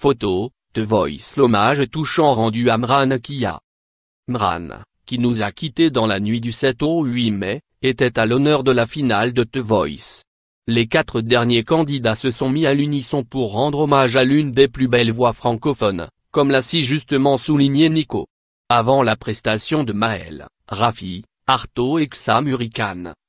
Photo, The Voice L'hommage touchant rendu à Mran Kia. Mran, qui nous a quittés dans la nuit du 7 au 8 mai, était à l'honneur de la finale de The Voice. Les quatre derniers candidats se sont mis à l'unisson pour rendre hommage à l'une des plus belles voix francophones, comme l'a si justement souligné Nico. Avant la prestation de Maël, Rafi, Arto et Xam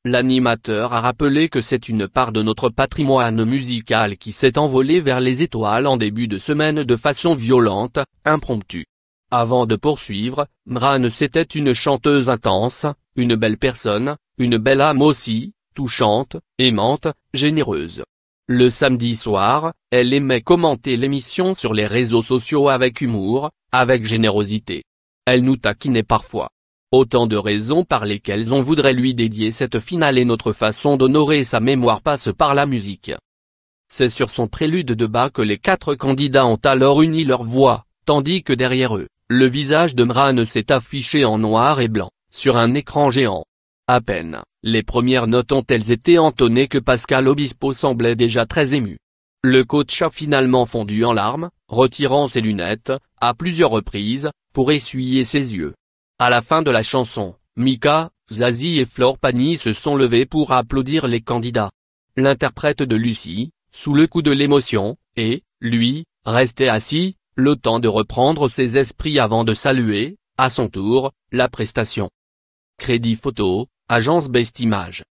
L'animateur a rappelé que c'est une part de notre patrimoine musical qui s'est envolée vers les étoiles en début de semaine de façon violente, impromptue. Avant de poursuivre, Mran c'était une chanteuse intense, une belle personne, une belle âme aussi, touchante, aimante, généreuse. Le samedi soir, elle aimait commenter l'émission sur les réseaux sociaux avec humour, avec générosité. Elle nous taquinait parfois. Autant de raisons par lesquelles on voudrait lui dédier cette finale et notre façon d'honorer sa mémoire passe par la musique. C'est sur son prélude de bas que les quatre candidats ont alors uni leur voix, tandis que derrière eux, le visage de Mran s'est affiché en noir et blanc, sur un écran géant. À peine, les premières notes ont-elles été entonnées que Pascal Obispo semblait déjà très ému. Le coach a finalement fondu en larmes, retirant ses lunettes, à plusieurs reprises, pour essuyer ses yeux. À la fin de la chanson, Mika, Zazie et Flore pani se sont levés pour applaudir les candidats. L'interprète de Lucie, sous le coup de l'émotion, et, lui, resté assis, le temps de reprendre ses esprits avant de saluer, à son tour, la prestation. Crédit photo, agence Bestimage.